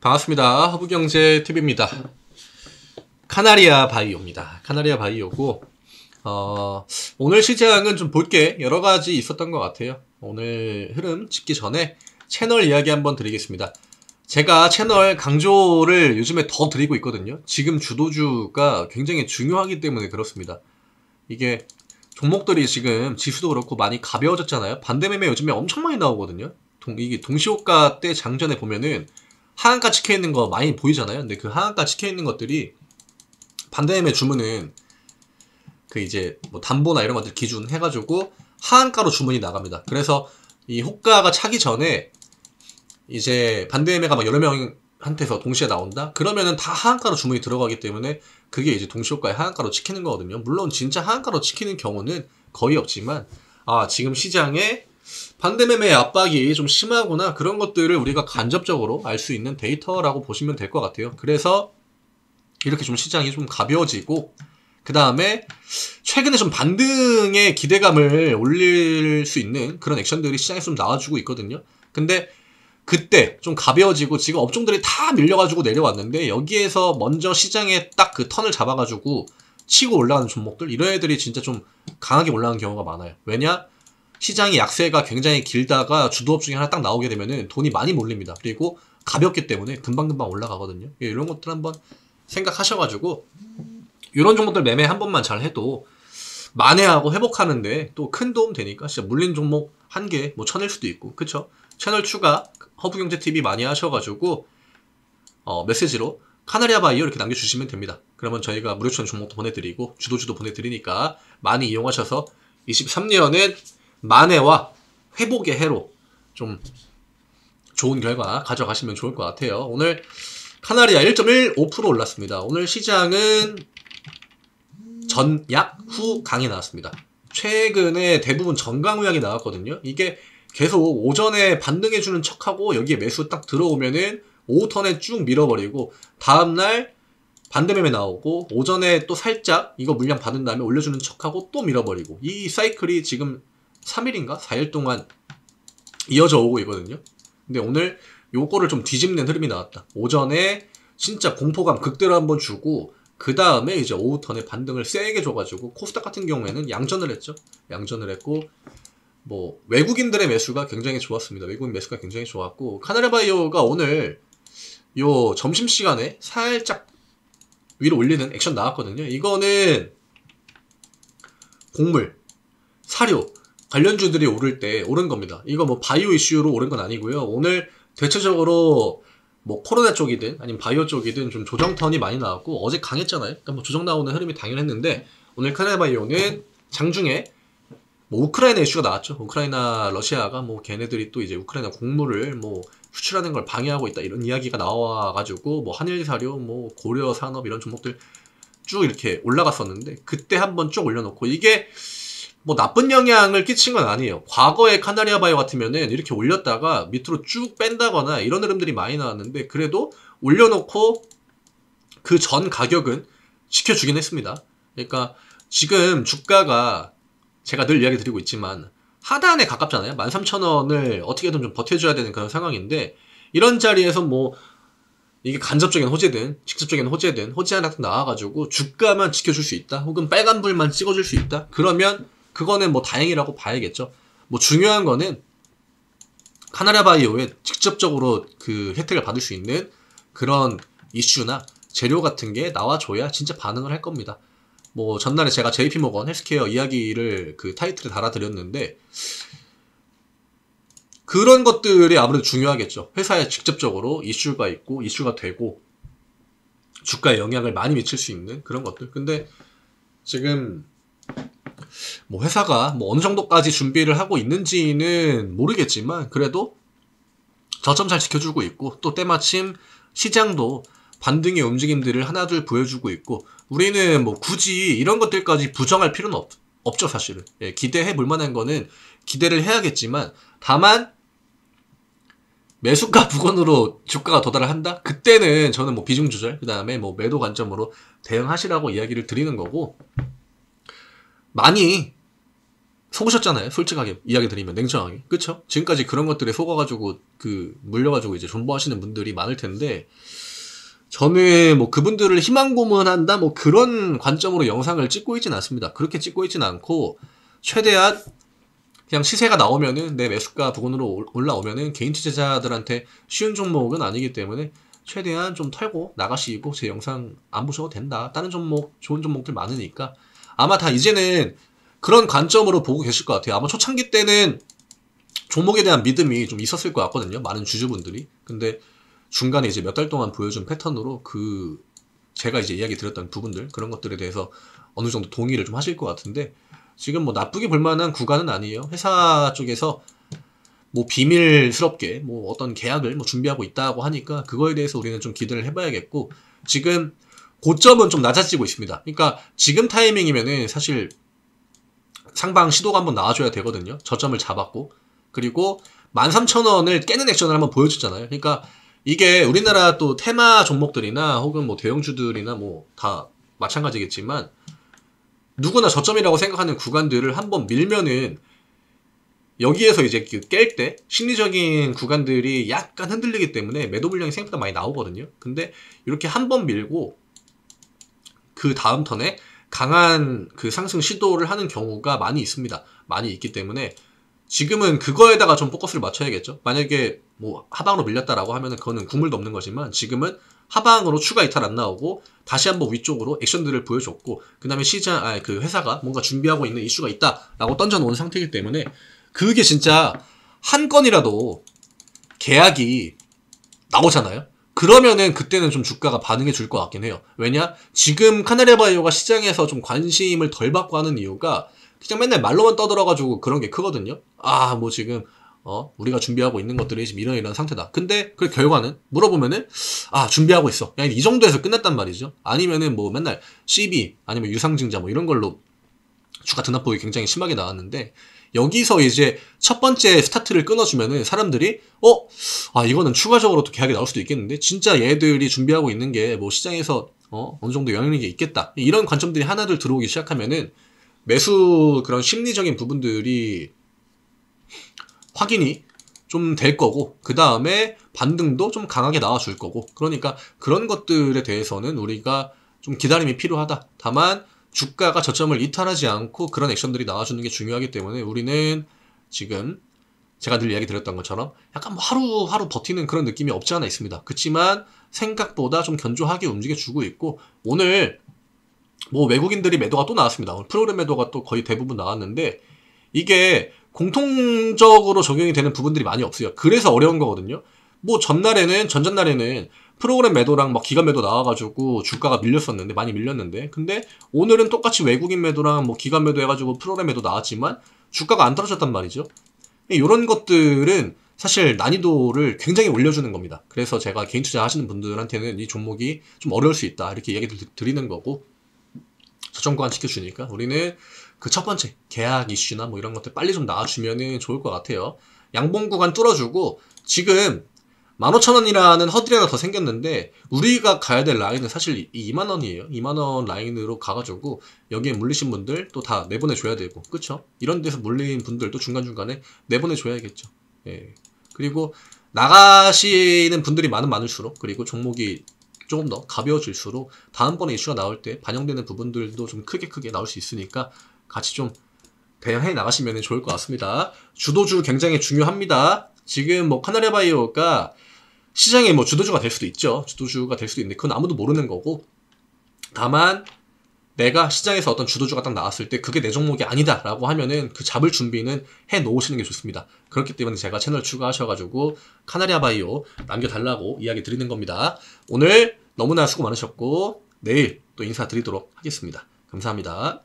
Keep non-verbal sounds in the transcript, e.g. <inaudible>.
반갑습니다. 허브경제TV입니다. 카나리아 바이오입니다. 카나리아 바이오고 어, 오늘 시장은 좀 볼게 여러 가지 있었던 것 같아요. 오늘 흐름 짓기 전에 채널 이야기 한번 드리겠습니다. 제가 채널 강조를 요즘에 더 드리고 있거든요. 지금 주도주가 굉장히 중요하기 때문에 그렇습니다. 이게 종목들이 지금 지수도 그렇고 많이 가벼워졌잖아요. 반대매매 요즘에 엄청 많이 나오거든요. 동, 이게 동시호가 때 장전에 보면은 하한가 찍혀 있는 거 많이 보이잖아요. 근데 그 하한가 찍혀 있는 것들이 반대매매 주문은 그 이제 뭐 담보나 이런 것들 기준 해가지고 하한가로 주문이 나갑니다. 그래서 이 호가가 차기 전에 이제 반대매매가 막 여러 명 한테서 동시에 나온다? 그러면은 다 하한가로 주문이 들어가기 때문에 그게 이제 동시효과의 하한가로 찍히는 거거든요. 물론 진짜 하한가로 찍히는 경우는 거의 없지만 아 지금 시장에 반대매매 압박이 좀 심하구나 그런 것들을 우리가 간접적으로 알 수 있는 데이터라고 보시면 될 것 같아요. 그래서 이렇게 좀 시장이 좀 가벼워지고 그 다음에 최근에 좀 반등의 기대감을 올릴 수 있는 그런 액션들이 시장에 좀 나와주고 있거든요. 근데 그때 좀 가벼워지고 지금 업종들이 다 밀려가지고 내려왔는데 여기에서 먼저 시장에 딱 그 턴을 잡아가지고 치고 올라가는 종목들 이런 애들이 진짜 좀 강하게 올라가는 경우가 많아요. 왜냐? 시장의 약세가 굉장히 길다가 주도업 중에 하나 딱 나오게 되면은 돈이 많이 몰립니다. 그리고 가볍기 때문에 금방금방 올라가거든요. 예, 이런 것들 한번 생각하셔가지고 이런 종목들 매매 한 번만 잘 해도 만회하고 회복하는데 또 큰 도움 되니까 진짜 물린 종목 한 개뭐 천일 수도 있고 그쵸? 채널 추가 허브경제TV 많이 하셔가지고 어, 메시지로 카나리아 바이오 이렇게 남겨주시면 됩니다. 그러면 저희가 무료추천 종목도 보내드리고 주도주도 보내드리니까 많이 이용하셔서 23년은 만회와 회복의 해로 좀 좋은 결과 가져가시면 좋을 것 같아요. 오늘 카나리아 1.15% 올랐습니다. 오늘 시장은 전 약 후 강이 나왔습니다. 최근에 대부분 전강 후약이 나왔거든요. 이게 계속 오전에 반등해주는 척하고 여기에 매수 딱 들어오면은 오후턴에 쭉 밀어버리고 다음날 반대매매 나오고 오전에 또 살짝 이거 물량 받은 다음에 올려주는 척하고 또 밀어버리고 이 사이클이 지금 3일인가 4일 동안 이어져 오고 있거든요. 근데 오늘 요거를 좀 뒤집는 흐름이 나왔다. 오전에 진짜 공포감 극대로 한번 주고 그 다음에 이제 오후 턴에 반등을 세게 줘가지고 코스닥 같은 경우에는 양전을 했죠. 양전을 했고 뭐 외국인들의 매수가 굉장히 좋았습니다. 외국인 매수가 굉장히 좋았고 카네레바이오가 오늘 요 점심시간에 살짝 위로 올리는 액션 나왔거든요. 이거는 곡물, 사료 관련주들이 오를 때 오른 겁니다. 이거 뭐 바이오 이슈로 오른 건 아니고요. 오늘 대체적으로 뭐 코로나 쪽이든 아니면 바이오 쪽이든 좀 조정턴이 많이 나왔고 어제 강했잖아요. 그러니까 뭐 조정 나오는 흐름이 당연했는데 오늘 카나바이오는 장중에 뭐 우크라이나 이슈가 나왔죠. 우크라이나 러시아가 뭐 걔네들이 또 이제 우크라이나 곡물을 뭐 수출하는 걸 방해하고 있다 이런 이야기가 나와가지고 뭐 한일 사료, 뭐 고려 산업 이런 종목들 쭉 이렇게 올라갔었는데 그때 한번 쭉 올려놓고 이게 뭐 나쁜 영향을 끼친 건 아니에요. 과거에 카나리아 바이오 같으면은 이렇게 올렸다가 밑으로 쭉 뺀다거나 이런 흐름들이 많이 나왔는데 그래도 올려놓고 그 전 가격은 지켜주긴 했습니다. 그러니까 지금 주가가 제가 늘 이야기 드리고 있지만 하단에 가깝잖아요. 13,000원을 어떻게든 좀 버텨줘야 되는 그런 상황인데 이런 자리에서 뭐 이게 간접적인 호재든 직접적인 호재든 호재 하나 딱 나와가지고 주가만 지켜줄 수 있다 혹은 빨간불만 찍어줄 수 있다 그러면 그거는 뭐 다행이라고 봐야겠죠 뭐 중요한 거는 카나라바이오에 직접적으로 그 혜택을 받을 수 있는 그런 이슈나 재료 같은 게 나와줘야 진짜 반응을 할 겁니다 뭐 전날에 제가 JP 모건 헬스케어 이야기를 그 타이틀에 달아드렸는데 그런 것들이 아무래도 중요하겠죠. 회사에 직접적으로 이슈가 있고 이슈가 되고 주가에 영향을 많이 미칠 수 있는 그런 것들. 근데 지금 뭐 회사가 뭐 어느 정도까지 준비를 하고 있는지는 모르겠지만 그래도 저점 잘 지켜주고 있고 또 때마침 시장도 반등의 움직임들을 하나둘 보여주고 있고 우리는 뭐 굳이 이런 것들까지 부정할 필요는 없, 없죠, 사실은. 예, 기대해 볼 만한 거는 기대를 해야겠지만, 다만, 매수가 <laughs> 부근으로 주가가 도달을 한다? 그때는 저는 뭐 비중 조절, 그 다음에 뭐 매도 관점으로 대응하시라고 이야기를 드리는 거고, 많이 속으셨잖아요. 솔직하게 이야기 드리면 냉정하게. 그쵸? 지금까지 그런 것들에 속아가지고 그 물려가지고 이제 존버하시는 분들이 많을 텐데 저는 뭐 그분들을 희망 고문한다 뭐 그런 관점으로 영상을 찍고 있진 않습니다. 그렇게 찍고 있진 않고 최대한 그냥 시세가 나오면은 내 매수가 부근으로 올라오면은 개인 투자자들한테 쉬운 종목은 아니기 때문에 최대한 좀 털고 나가시고 제 영상 안 보셔도 된다. 다른 종목 좋은 종목들 많으니까 아마 다 이제는 그런 관점으로 보고 계실 것 같아요. 아마 초창기 때는 종목에 대한 믿음이 좀 있었을 것 같거든요. 많은 주주분들이. 근데 중간에 이제 몇 달 동안 보여준 패턴으로 그 제가 이제 이야기 드렸던 부분들 그런 것들에 대해서 어느 정도 동의를 좀 하실 것 같은데 지금 뭐 나쁘게 볼 만한 구간은 아니에요. 회사 쪽에서 뭐 비밀스럽게 뭐 어떤 계약을 뭐 준비하고 있다고 하니까 그거에 대해서 우리는 좀 기대를 해봐야겠고 지금 고점은 좀 낮아지고 있습니다. 그러니까 지금 타이밍이면은 사실 상방 시도가 한번 나와줘야 되거든요. 저점을 잡았고 그리고 13,000원을 깨는 액션을 한번 보여줬잖아요. 그러니까 이게 우리나라 또 테마 종목들이나 혹은 뭐 대형주들이나 뭐 다 마찬가지겠지만 누구나 저점이라고 생각하는 구간들을 한번 밀면은 여기에서 이제 그 깰때 심리적인 구간들이 약간 흔들리기 때문에 매도 물량이 생각보다 많이 나오거든요. 근데 이렇게 한번 밀고 그 다음 턴에 강한 그 상승 시도를 하는 경우가 많이 있습니다. 많이 있기 때문에 지금은 그거에다가 좀 포커스를 맞춰야겠죠. 만약에 뭐 하방으로 밀렸다라고 하면은 그거는 구물도 없는 거지만 지금은 하방으로 추가 이탈 안 나오고 다시 한번 위쪽으로 액션들을 보여줬고 그다음에 시장 아그 회사가 뭔가 준비하고 있는 이슈가 있다라고 던져놓은 상태이기 때문에 그게 진짜 한 건이라도 계약이 나오잖아요. 그러면은 그때는 좀 주가가 반응해 줄 것 같긴 해요. 왜냐? 지금 카네레바이오가 시장에서 좀 관심을 덜 받고 하는 이유가 그냥 맨날 말로만 떠들어가지고 그런 게 크거든요. 아, 뭐 지금, 어, 우리가 준비하고 있는 것들이 지금 이런 이런 상태다. 근데 그 결과는 물어보면은 아 준비하고 있어. 그냥 이 정도에서 끝났단 말이죠. 아니면은 뭐 맨날 CB 아니면 유상증자 뭐 이런 걸로 주가 드나보이 굉장히 심하게 나왔는데 여기서 이제 첫 번째 스타트를 끊어주면은 사람들이 어 아 이거는 추가적으로 또 계약이 나올 수도 있겠는데 진짜 얘들이 준비하고 있는 게 뭐 시장에서 어 어느 정도 영향력이 있겠다 이런 관점들이 하나둘 들어오기 시작하면은 매수 그런 심리적인 부분들이 확인이 좀 될 거고 그 다음에 반등도 좀 강하게 나와줄 거고 그러니까 그런 것들에 대해서는 우리가 좀 기다림이 필요하다. 다만 주가가 저점을 이탈하지 않고 그런 액션들이 나와주는 게 중요하기 때문에 우리는 지금 제가 늘 이야기 드렸던 것처럼 약간 뭐 하루하루 버티는 그런 느낌이 없지 않아 있습니다. 그렇지만 생각보다 좀 견조하게 움직여주고 있고 오늘 뭐 외국인들이 매도가 또 나왔습니다. 오늘 프로그램 매도가 또 거의 대부분 나왔는데 이게 공통적으로 적용이 되는 부분들이 많이 없어요. 그래서 어려운 거거든요. 뭐 전날에는 전전날에는 프로그램 매도랑 막 기간 매도 나와가지고 주가가 밀렸었는데 많이 밀렸는데 근데 오늘은 똑같이 외국인 매도랑 뭐 기간 매도 해가지고 프로그램 매도 나왔지만 주가가 안 떨어졌단 말이죠. 이런 것들은 사실 난이도를 굉장히 올려주는 겁니다. 그래서 제가 개인 투자 하시는 분들한테는 이 종목이 좀 어려울 수 있다 이렇게 이야기를 드리는 거고 저정권 지켜주니까 우리는 그첫 번째 계약 이슈나 뭐 이런 것들 빨리 좀 나와주면은 좋을 것 같아요. 양봉 구간 뚫어주고 지금 15,000원이라는 허들이 하나 더 생겼는데 우리가 가야 될 라인은 사실 이 2만원이에요. 2만원 라인으로 가가지고 여기에 물리신 분들 또 다 내보내줘야 되고 그쵸? 이런 데서 물린 분들도 중간중간에 내보내줘야겠죠. 예. 그리고 나가시는 분들이 많은 많을수록 그리고 종목이 조금 더 가벼워질수록 다음번에 이슈가 나올 때 반영되는 부분들도 좀 크게 크게 나올 수 있으니까 같이 좀 대응해 나가시면 좋을 것 같습니다. 주도주 굉장히 중요합니다. 지금 뭐 카나리바이오가 시장에뭐 주도주가 될 수도 있죠. 주도주가 될 수도 있는데 그건 아무도 모르는 거고 다만 내가 시장에서 어떤 주도주가 딱 나왔을 때 그게 내 종목이 아니다라고 하면은 그 잡을 준비는 해 놓으시는 게 좋습니다. 그렇기 때문에 제가 채널 추가하셔가지고 카나리아 바이오 남겨달라고 이야기 드리는 겁니다. 오늘 너무나 수고 많으셨고 내일 또 인사드리도록 하겠습니다. 감사합니다.